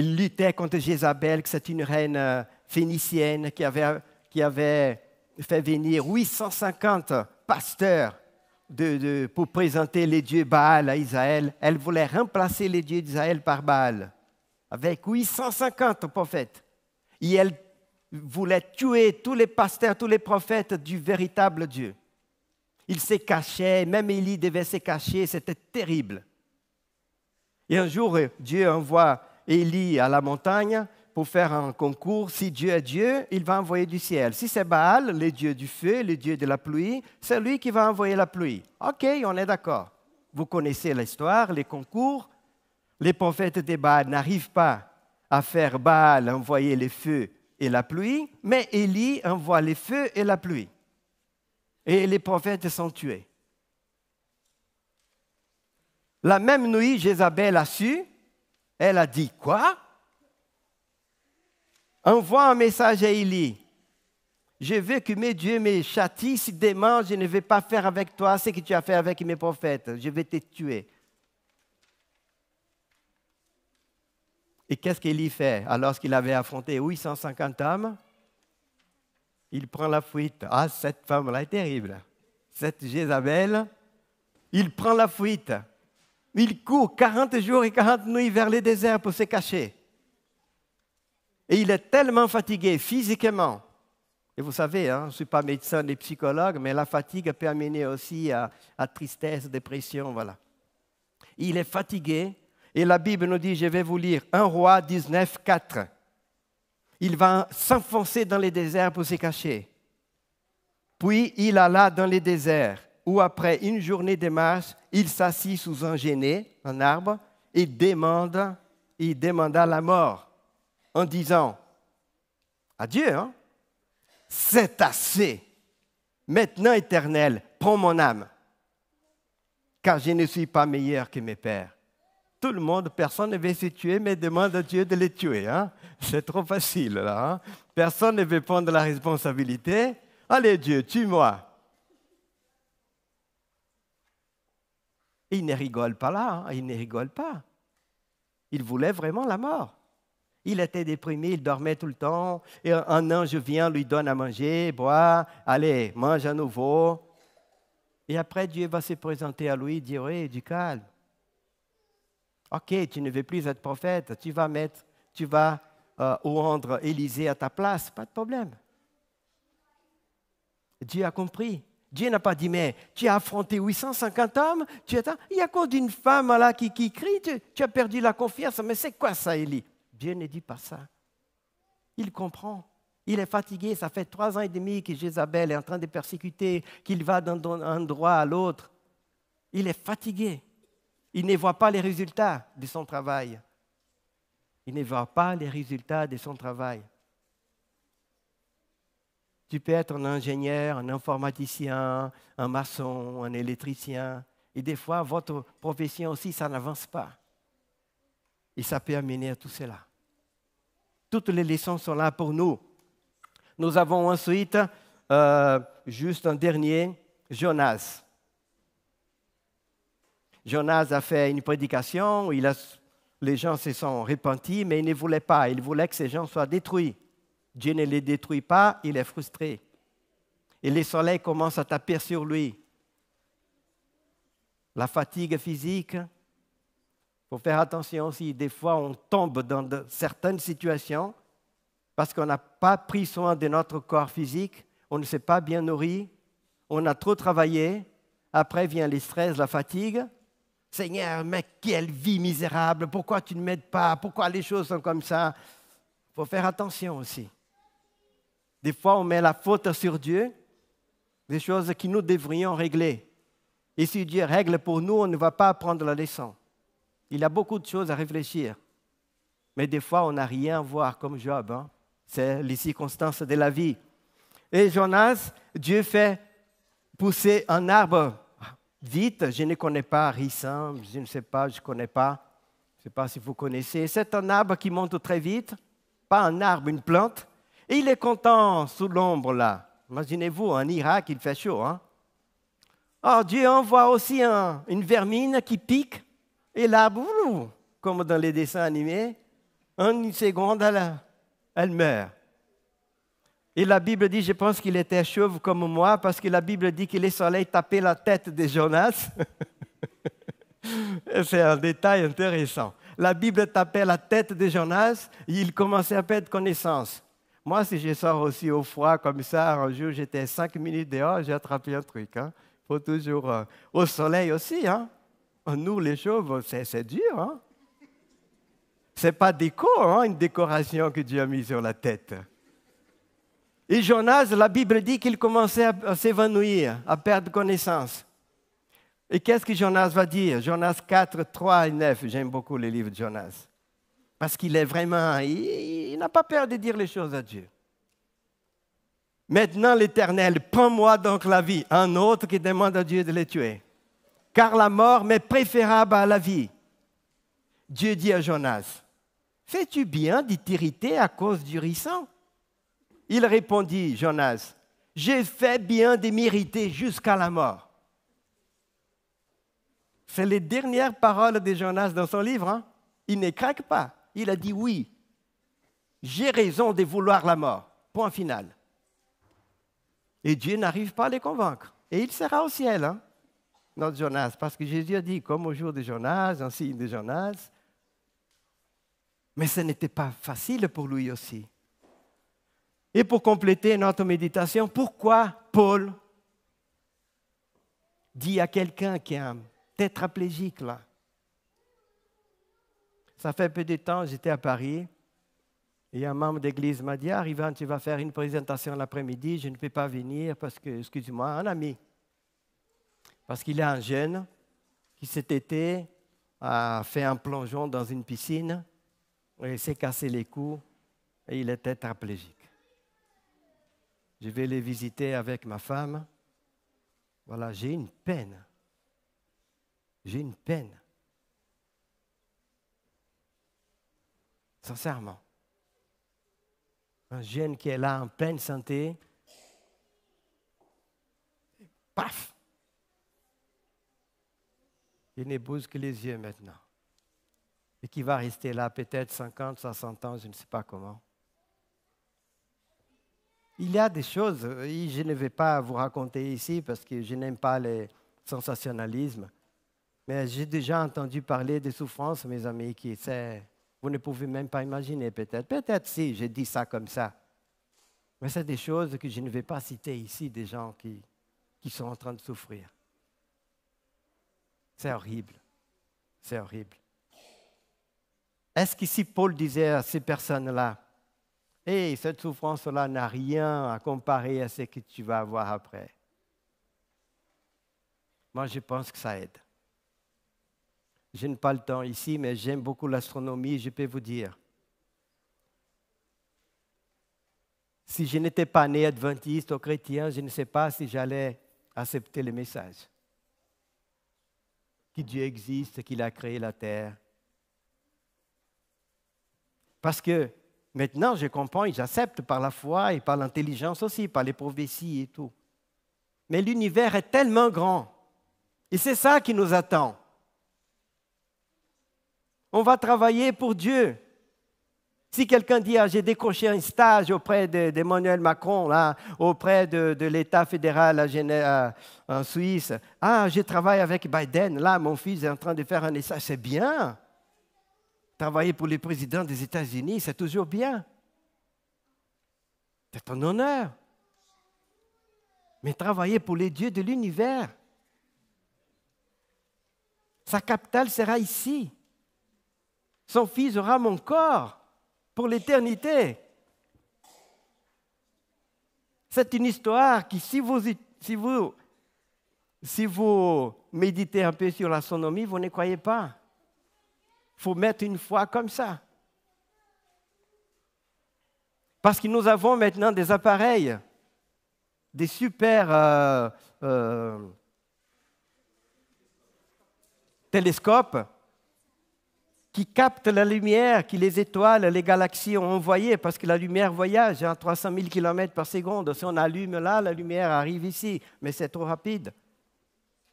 il luttait contre Jézabel, qui c'est une reine euh, phénicienne qui avait, fait venir 850 pasteurs pour présenter les dieux Baal à Israël. Elle voulait remplacer les dieux d'Israël par Baal, avec 850 prophètes. Et elle voulait tuer tous les pasteurs, tous les prophètes du véritable Dieu. Il se cachait, même Élie devait se cacher, c'était terrible. Et un jour, euh, Dieu envoie Élie à la montagne pour faire un concours. Si Dieu est Dieu, il va envoyer du ciel. Si c'est Baal, le dieu du feu, le dieu de la pluie, c'est lui qui va envoyer la pluie. OK, on est d'accord. Vous connaissez l'histoire, les concours. Les prophètes de Baal n'arrivent pas à faire Baal envoyer les feux et la pluie, mais Élie envoie les feux et la pluie. Et les prophètes sont tués. La même nuit, Jézabel a su elle a dit quoi Envoie un message à Élie. Je veux que mes dieux me châtissent, si demain je ne vais pas faire avec toi ce que tu as fait avec mes prophètes. Je vais te tuer. Et qu'est-ce qu'Élie fait alors qu'il avait affronté 850 hommes Il prend la fuite. Ah, cette femme-là est terrible. Cette Jézabel, il prend la fuite il court 40 jours et 40 nuits vers les déserts pour se cacher. Et il est tellement fatigué physiquement. Et vous savez, hein, je ne suis pas médecin ni psychologue, mais la fatigue peut amener aussi à, à tristesse, dépression, voilà. Il est fatigué et la Bible nous dit, je vais vous lire 1 roi 19, 4. Il va s'enfoncer dans les déserts pour se cacher. Puis il alla dans les déserts où après une journée de marche, il s'assit sous un genêt, un arbre, et demande, il demanda la mort en disant à Dieu, hein, c'est assez. Maintenant, éternel, prends mon âme, car je ne suis pas meilleur que mes pères. Tout le monde, personne ne veut se tuer, mais demande à Dieu de les tuer. Hein. C'est trop facile, là. Hein. Personne ne veut prendre la responsabilité. Allez, Dieu, tue-moi. il ne rigole pas là, hein. il ne rigole pas. Il voulait vraiment la mort. Il était déprimé, il dormait tout le temps. Et un ange vient, lui donne à manger, boit, allez, mange à nouveau. Et après, Dieu va se présenter à lui, dire, oui, du calme. Ok, tu ne veux plus être prophète, tu vas mettre, tu vas euh, rendre Élisée à ta place, pas de problème. Dieu a compris. Dieu n'a pas dit, mais tu as affronté 850 hommes, tu il y a quoi d'une femme là qui, crie, tu, as perdu la confiance, mais c'est quoi ça, Élie Dieu ne dit pas ça. Il comprend. Il est fatigué, ça fait trois ans et demi que Jézabel est en train de persécuter, qu'il va d'un endroit à l'autre. Il est fatigué. Il ne voit pas les résultats de son travail. Il ne voit pas les résultats de son travail. Tu peux être un ingénieur, un informaticien, un maçon, un électricien. Et des fois, votre profession aussi, ça n'avance pas. Et ça peut amener à tout cela. Toutes les leçons sont là pour nous. Nous avons ensuite, euh, juste un dernier, Jonas. Jonas a fait une prédication, les gens se sont repentis, mais il ne voulait pas, il voulait que ces gens soient détruits. Dieu ne les détruit pas, il est frustré. Et le soleil commence à taper sur lui. La fatigue physique, il faut faire attention aussi, des fois on tombe dans certaines situations parce qu'on n'a pas pris soin de notre corps physique, on ne s'est pas bien nourri, on a trop travaillé, après vient le stress, la fatigue. Seigneur, mais quelle vie misérable, pourquoi tu ne m'aides pas, pourquoi les choses sont comme ça Il faut faire attention aussi. Des fois, on met la faute sur Dieu, des choses que nous devrions régler. Et si Dieu règle pour nous, on ne va pas apprendre la leçon. Il a beaucoup de choses à réfléchir. Mais des fois, on n'a rien à voir comme Job. Hein. C'est les circonstances de la vie. Et Jonas, Dieu fait pousser un arbre vite. Je ne connais pas Rissan, je ne sais pas, je ne connais pas. Je ne sais pas si vous connaissez. C'est un arbre qui monte très vite. Pas un arbre, une plante il est content sous l'ombre là. Imaginez-vous, en Irak, il fait chaud. Hein Or, oh, Dieu envoie aussi une vermine qui pique, et là, boulou, comme dans les dessins animés, en une seconde, elle, elle meurt. Et la Bible dit, je pense qu'il était chauve comme moi, parce que la Bible dit que les soleils tapaient la tête de Jonas. C'est un détail intéressant. La Bible tapait la tête de Jonas, et il commençait à perdre connaissance. Moi, si je sors aussi au froid comme ça, un jour j'étais cinq minutes dehors, j'ai attrapé un truc. Il hein. faut toujours. Euh, au soleil aussi. Hein. Nous, les chauves, c'est dur. Hein. Ce n'est pas déco, hein, une décoration que Dieu a mise sur la tête. Et Jonas, la Bible dit qu'il commençait à s'évanouir, à perdre connaissance. Et qu'est-ce que Jonas va dire Jonas 4, 3 et 9. J'aime beaucoup les livres de Jonas. Parce qu'il est vraiment, il, n'a pas peur de dire les choses à Dieu. Maintenant, l'Éternel, prends-moi donc la vie. Un autre qui demande à Dieu de les tuer. Car la mort m'est préférable à la vie. Dieu dit à Jonas, fais-tu bien d'y t'irriter à cause du risson Il répondit, Jonas, j'ai fait bien de m'irriter jusqu'à la mort. C'est les dernières paroles de Jonas dans son livre. Hein. Il ne craque pas il a dit oui. J'ai raison de vouloir la mort. Point final. Et Dieu n'arrive pas à les convaincre. Et il sera au ciel, notre hein, Jonas, parce que Jésus a dit, comme au jour de Jonas, ainsi signe de Jonas. Mais ce n'était pas facile pour lui aussi. Et pour compléter notre méditation, pourquoi Paul dit à quelqu'un qui est un tétraplégique là, ça fait peu de temps, j'étais à Paris et un membre d'église m'a dit, ah, tu vas faire une présentation l'après-midi, je ne peux pas venir parce que, excuse-moi, un ami. Parce qu'il est un jeune qui cet été a fait un plongeon dans une piscine et s'est cassé les coups et il était traplégique. Je vais le visiter avec ma femme. Voilà, j'ai une peine. J'ai une peine. Sincèrement. Un jeune qui est là en pleine santé, paf Il ne bouge que les yeux maintenant. Et qui va rester là peut-être 50, 60 ans, je ne sais pas comment. Il y a des choses, euh, je ne vais pas vous raconter ici parce que je n'aime pas le sensationnalisme, mais j'ai déjà entendu parler des souffrances, mes amis, qui c'est vous ne pouvez même pas imaginer peut-être. Peut-être si j'ai dit ça comme ça. Mais c'est des choses que je ne vais pas citer ici, des gens qui, sont en train de souffrir. C'est horrible. C'est horrible. Est-ce qu'ici Paul disait à ces personnes-là, Hé, cette souffrance-là n'a rien à comparer à ce que tu vas avoir après Moi, je pense que ça aide. Je n'ai pas le temps ici, mais j'aime beaucoup l'astronomie, je peux vous dire. Si je n'étais pas né adventiste ou chrétien, je ne sais pas si j'allais accepter le message. Que Dieu existe, qu'il a créé la terre. Parce que maintenant, je comprends et j'accepte par la foi et par l'intelligence aussi, par les prophéties et tout. Mais l'univers est tellement grand. Et c'est ça qui nous attend. On va travailler pour Dieu. Si quelqu'un dit, ah, j'ai décroché un stage auprès d'Emmanuel Macron, là, auprès de, l'État fédéral à, euh, en Suisse, ah, je travaille avec Biden, là, mon fils est en train de faire un essai, c'est bien. Travailler pour les présidents des États-Unis, c'est toujours bien. C'est un honneur. Mais travailler pour les dieux de l'univers, sa capitale sera ici. Son fils aura mon corps pour l'éternité. C'est une histoire qui, si vous, si, vous, si vous méditez un peu sur l'astronomie, vous ne croyez pas. Il faut mettre une foi comme ça. Parce que nous avons maintenant des appareils, des super euh, euh, télescopes qui capte la lumière que les étoiles, les galaxies ont envoyée, parce que la lumière voyage à 300 000 km par seconde. Si on allume là, la lumière arrive ici, mais c'est trop rapide.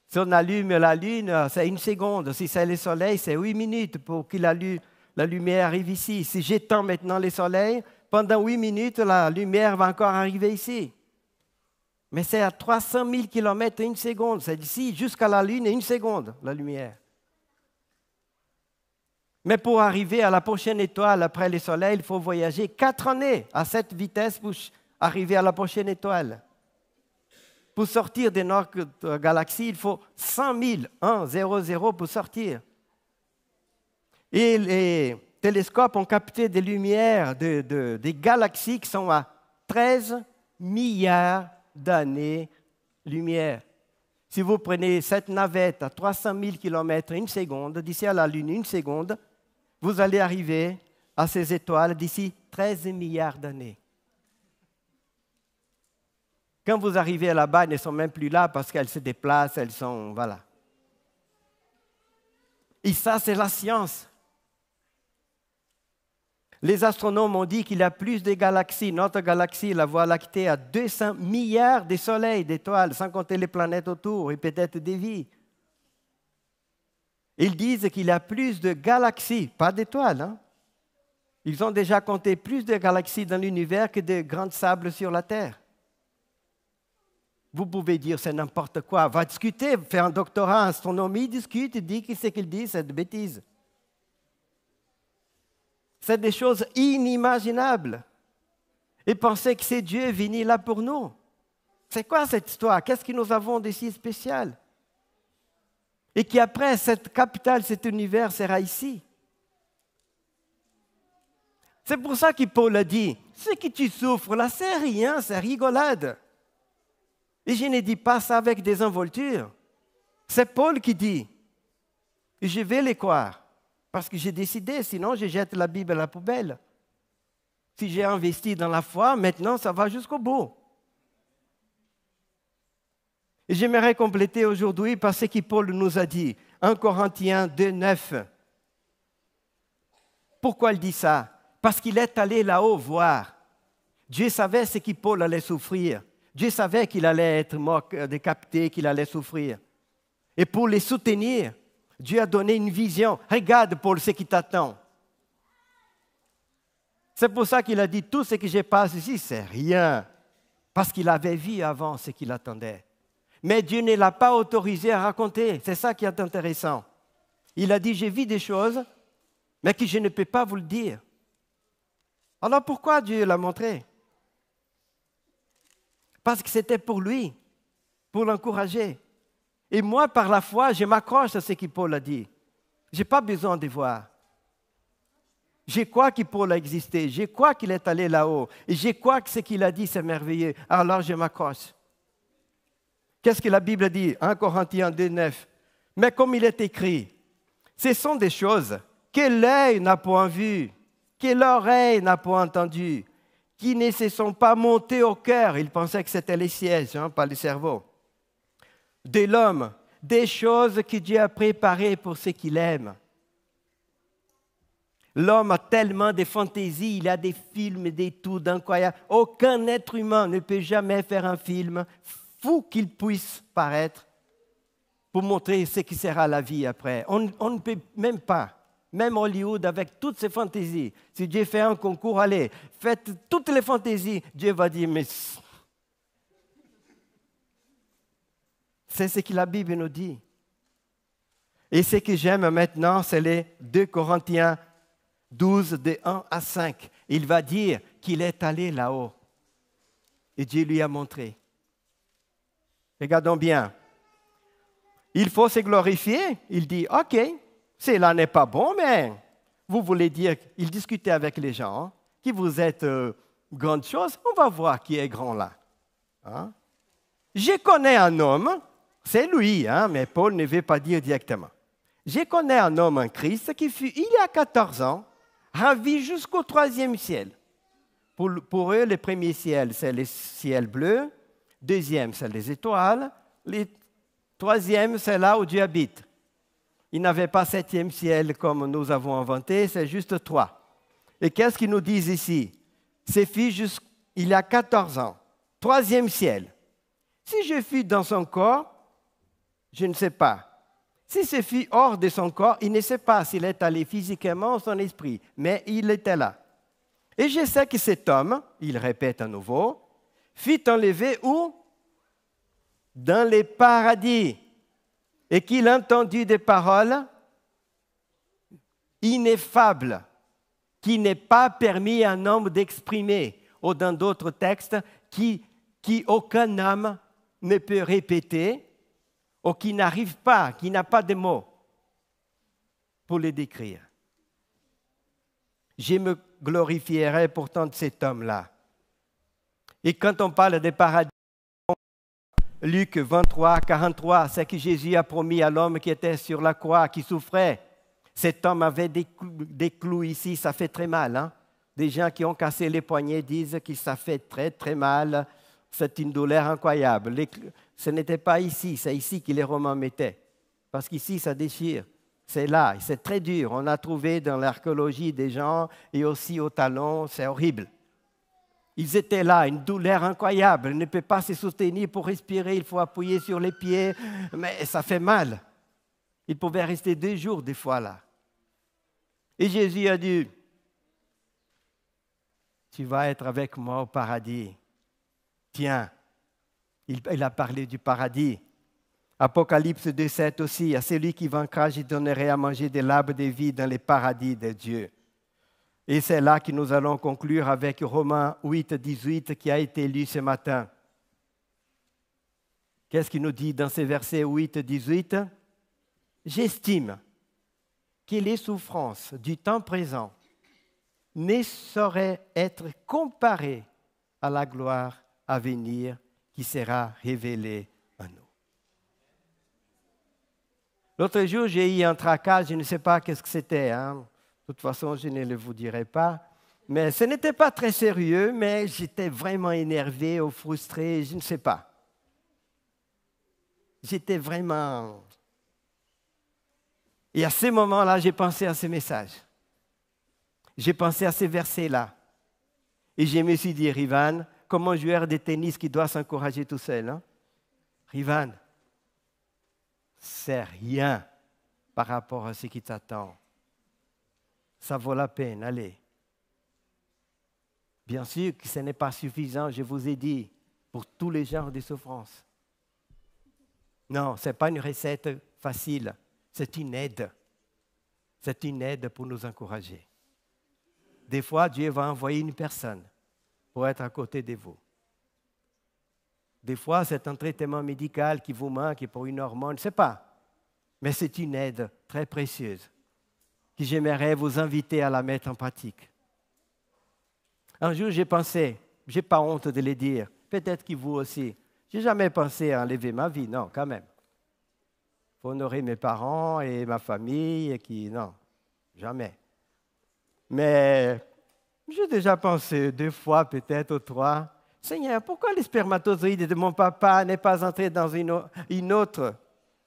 Si on allume la Lune, c'est une seconde. Si c'est le Soleil, c'est huit minutes pour que la, lumière arrive ici. Si j'étends maintenant le Soleil, pendant huit minutes, la lumière va encore arriver ici. Mais c'est à 300 000 km une seconde. C'est d'ici jusqu'à la Lune une seconde, la lumière. Mais pour arriver à la prochaine étoile après le soleil, il faut voyager quatre années à cette vitesse pour arriver à la prochaine étoile. Pour sortir de notre galaxie, il faut 100 000, 1, 0, pour sortir. Et les télescopes ont capté des lumières des galaxies qui sont à 13 milliards d'années-lumière. Si vous prenez cette navette à 300 000 km une seconde, d'ici à la Lune une seconde, vous allez arriver à ces étoiles d'ici 13 milliards d'années. Quand vous arrivez là-bas, elles ne sont même plus là parce qu'elles se déplacent, elles sont... Voilà. Et ça, c'est la science. Les astronomes ont dit qu'il y a plus de galaxies. Notre galaxie, la Voie lactée, a 200 milliards de soleils, d'étoiles, sans compter les planètes autour et peut-être des vies. Ils disent qu'il y a plus de galaxies, pas d'étoiles. Hein. Ils ont déjà compté plus de galaxies dans l'univers que de grandes sables sur la Terre. Vous pouvez dire c'est n'importe quoi. Va discuter, fais un doctorat en astronomie, discute, dis ce ce qu'il dit, c'est de bêtises. C'est des choses inimaginables. Et penser que c'est Dieu venu là pour nous. C'est quoi cette histoire Qu'est-ce que nous avons de si spécial et qui après cette capitale, cet univers sera ici. C'est pour ça que Paul a dit, ce que tu souffres là, c'est rien, c'est rigolade. Et je ne dis pas ça avec des envoltures. C'est Paul qui dit, je vais les croire, parce que j'ai décidé, sinon je jette la Bible à la poubelle. Si j'ai investi dans la foi, maintenant ça va jusqu'au bout. J'aimerais compléter aujourd'hui par ce que Paul nous a dit, 1 Corinthiens 2, 9. Pourquoi il dit ça Parce qu'il est allé là-haut voir. Dieu savait ce que Paul allait souffrir. Dieu savait qu'il allait être mort, euh, décapité, qu'il allait souffrir. Et pour les soutenir, Dieu a donné une vision. Regarde Paul ce qui t'attend. C'est pour ça qu'il a dit tout ce que je passe ici, c'est rien. Parce qu'il avait vu avant ce qu'il attendait mais Dieu ne l'a pas autorisé à raconter. C'est ça qui est intéressant. Il a dit, j'ai vu des choses, mais que je ne peux pas vous le dire. Alors pourquoi Dieu l'a montré Parce que c'était pour lui, pour l'encourager. Et moi, par la foi, je m'accroche à ce que Paul a dit. Je n'ai pas besoin de voir. Je crois que Paul a existé, je crois qu'il est allé là-haut, et je crois que ce qu'il a dit, c'est merveilleux. Alors je m'accroche. Qu'est-ce que la Bible dit 1 Corinthiens 9. Mais comme il est écrit, ce sont des choses que l'œil n'a point vues, que l'oreille n'a point entendues, qui ne se sont pas montées au cœur. Il pensait que c'était les sièges, hein, pas le cerveau. De l'homme, des choses que Dieu a préparées pour ceux qu'il aime. L'homme a tellement de fantaisies, il a des films, des tout d'incroyables. Aucun être humain ne peut jamais faire un film faut qu'il puisse paraître, pour montrer ce qui sera la vie après. On, on, ne peut même pas, même Hollywood avec toutes ses fantaisies. Si Dieu fait un concours, allez, faites toutes les fantaisies, Dieu va dire, mais... C'est ce que la Bible nous dit. Et ce que j'aime maintenant, c'est les 2 Corinthiens 12, de 1 à 5. Il va dire qu'il est allé là-haut. Et Dieu lui a montré. Regardons bien. Il faut se glorifier. Il dit, OK, cela n'est pas bon, mais vous voulez dire, il discutait avec les gens, hein, qui vous êtes euh, grande chose, on va voir qui est grand là. Hein? Je connais un homme, c'est lui, hein, mais Paul ne veut pas dire directement. Je connais un homme en Christ qui fut, il y a 14 ans, ravi jusqu'au troisième ciel. pour eux, le premier ciel, c'est le ciel bleu, Deuxième, c'est les étoiles. troisième, c'est là où Dieu habite. Il n'avait pas septième ciel comme nous avons inventé, c'est juste trois. Et qu'est-ce qu'ils nous disent ici Ses fils, il y a 14 ans, troisième ciel. Si je suis dans son corps, je ne sais pas. Si ses fils hors de son corps, il ne sait pas s'il est allé physiquement ou son esprit, mais il était là. Et je sais que cet homme, il répète à nouveau, fit enlevé où Dans les paradis. Et qu'il entendit des paroles ineffables qui n'est pas permis à un homme d'exprimer, ou dans d'autres textes, qui, qui aucun homme ne peut répéter, ou qui n'arrive pas, qui n'a pas de mots pour les décrire. Je me glorifierai pourtant de cet homme-là et quand on parle des paradis, Luc 23, 43, c'est que Jésus a promis à l'homme qui était sur la croix, qui souffrait. Cet homme avait des clous, ici, ça fait très mal. Hein? Des gens qui ont cassé les poignets disent que ça fait très très mal. C'est une douleur incroyable. ce n'était pas ici, c'est ici que les Romains mettaient. Parce qu'ici, ça déchire. C'est là, c'est très dur. On a trouvé dans l'archéologie des gens et aussi au talon, c'est horrible. Ils étaient là, une douleur incroyable. Il ne peut pas se soutenir pour respirer, il faut appuyer sur les pieds, mais ça fait mal. Ils pouvaient rester deux jours des fois là. Et Jésus a dit, tu vas être avec moi au paradis. Tiens, il, a parlé du paradis. Apocalypse 2.7 aussi, à celui qui vaincra, je donnerai à manger des l'arbre de vie dans les paradis de Dieu. Et c'est là que nous allons conclure avec Romains 8, 18 qui a été lu ce matin. Qu'est-ce qu'il nous dit dans ces versets 8, 18 J'estime que les souffrances du temps présent ne sauraient être comparées à la gloire à venir qui sera révélée à nous. L'autre jour, j'ai eu un tracas, je ne sais pas qu'est-ce que c'était. Hein. De toute façon, je ne le vous dirai pas. Mais ce n'était pas très sérieux, mais j'étais vraiment énervé ou frustré, je ne sais pas. J'étais vraiment... Et à ce moment-là, j'ai pensé à ce message. J'ai pensé à ces versets-là. Et je me suis dit, Rivan, comment un joueur de tennis qui doit s'encourager tout seul, hein? Rivan, c'est rien par rapport à ce qui t'attend ça vaut la peine, allez. Bien sûr que ce n'est pas suffisant, je vous ai dit, pour tous les genres de souffrances. Non, ce n'est pas une recette facile, c'est une aide. C'est une aide pour nous encourager. Des fois, Dieu va envoyer une personne pour être à côté de vous. Des fois, c'est un traitement médical qui vous manque pour une hormone, je ne sais pas. Mais c'est une aide très précieuse que j'aimerais vous inviter à la mettre en pratique. Un jour, j'ai pensé, n'ai pas honte de le dire, peut-être que vous aussi, j'ai jamais pensé à enlever ma vie, non, quand même. pour honorer mes parents et ma famille, et qui, non, jamais. Mais j'ai déjà pensé deux fois, peut-être, ou trois, Seigneur, pourquoi les spermatozoïdes de mon papa n'est pas entré dans une autre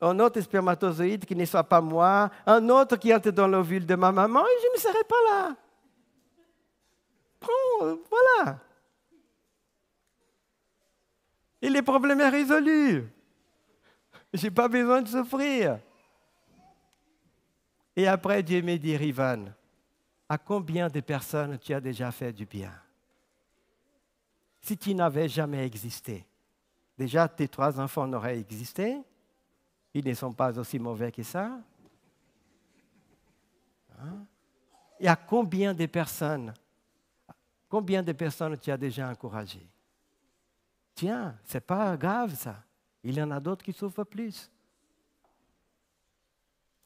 un autre spermatozoïde qui ne soit pas moi, un autre qui entre dans l'ovule de ma maman et je ne serai pas là. Prends, euh, voilà. Et le problème est résolu. Je n'ai pas besoin de souffrir. Et après, Dieu me dit, Rivan, à combien de personnes tu as déjà fait du bien Si tu n'avais jamais existé, déjà tes trois enfants n'auraient existé, ne sont pas aussi mauvais que ça. Hein? Il y a combien de personnes, combien de personnes tu as déjà encouragées Tiens, ce n'est pas grave ça. Il y en a d'autres qui souffrent plus.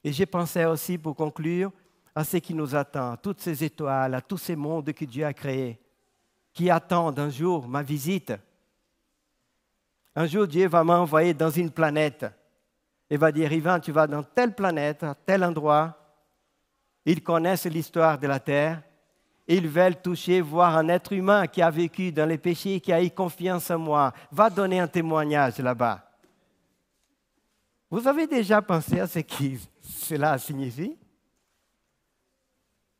Et j'ai pensé aussi, pour conclure, à ce qui nous attend, toutes ces étoiles, à tous ces mondes que Dieu a créés, qui attendent un jour ma visite. Un jour, Dieu va m'envoyer dans une planète et va dire, Ivan, tu vas dans telle planète, à tel endroit. Ils connaissent l'histoire de la Terre. Ils veulent toucher, voir un être humain qui a vécu dans les péchés, qui a eu confiance en moi. Va donner un témoignage là-bas. Vous avez déjà pensé à ce que cela signifie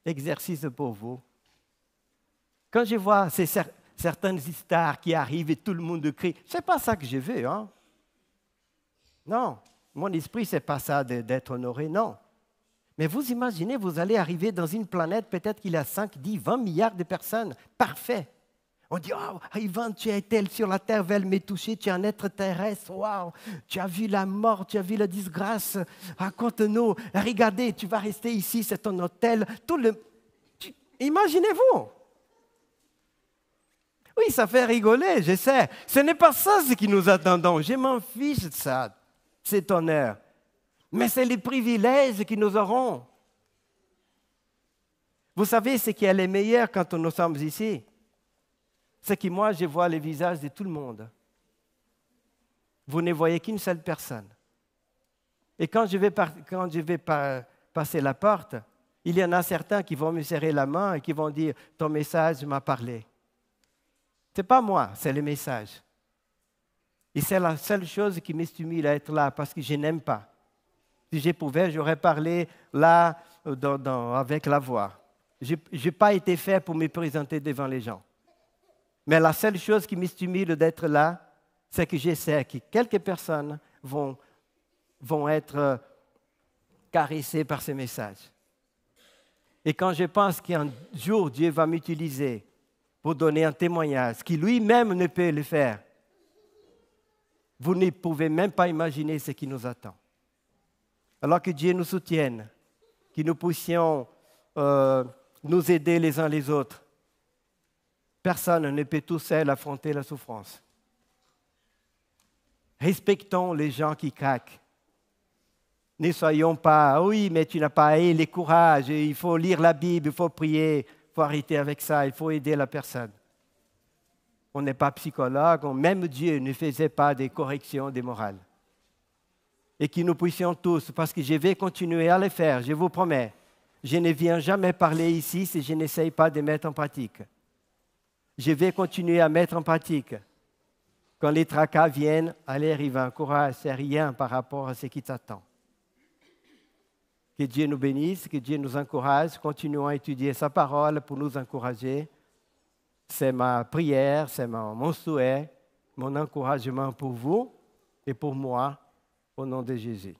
Exercice pour vous. Quand je vois ces certaines histoires qui arrivent et tout le monde crie, c'est pas ça que je veux, hein Non. Mon esprit, c'est pas ça d'être honoré, non. Mais vous imaginez, vous allez arriver dans une planète, peut-être qu'il y a 5, 10, 20 milliards de personnes. Parfait. On dit, oh, Ivan, tu es tel sur la terre, elle me toucher, tu es un être terrestre, waouh, tu as vu la mort, tu as vu la disgrâce, raconte-nous, regardez, tu vas rester ici, c'est ton hôtel, tout le... Imaginez-vous. Oui, ça fait rigoler, je sais. Ce n'est pas ça ce qui nous attendons. Je m'en fiche de ça. C'est honneur, mais c'est les privilèges que nous aurons. Vous savez ce qui est le meilleur quand nous sommes ici C'est que moi, je vois les visages de tout le monde. Vous ne voyez qu'une seule personne. Et quand je vais, passer la porte, il y en a certains qui vont me serrer la main et qui vont dire, ton message m'a parlé. Ce n'est pas moi, c'est le message. Et c'est la seule chose qui me stimule à être là, parce que je n'aime pas. Si je pouvais, j'aurais parlé là euh, avec la voix. Je n'ai pas été fait pour me présenter devant les gens. Mais la seule chose qui me stimule d'être là, c'est que j'essaie que quelques personnes vont, vont être euh, caressées par ce message. Et quand je pense qu'un jour Dieu va m'utiliser pour donner un témoignage, qui lui-même ne peut le faire, vous ne pouvez même pas imaginer ce qui nous attend. Alors que Dieu nous soutienne, que nous puissions euh, nous aider les uns les autres. Personne ne peut tout seul affronter la souffrance. Respectons les gens qui craquent. Ne soyons pas, oui, mais tu n'as pas les courage, il faut lire la Bible, il faut prier, il faut arrêter avec ça, il faut aider la personne on n'est pas psychologue, même Dieu ne faisait pas des corrections des morales. Et que nous puissions tous, parce que je vais continuer à le faire, je vous promets, je ne viens jamais parler ici si je n'essaye pas de mettre en pratique. Je vais continuer à mettre en pratique. Quand les tracas viennent, allez, un courage, c'est rien par rapport à ce qui t'attend. Que Dieu nous bénisse, que Dieu nous encourage. Continuons à étudier sa parole pour nous encourager c'est ma prière, c'est mon souhait, mon encouragement pour vous et pour moi, au nom de Jésus.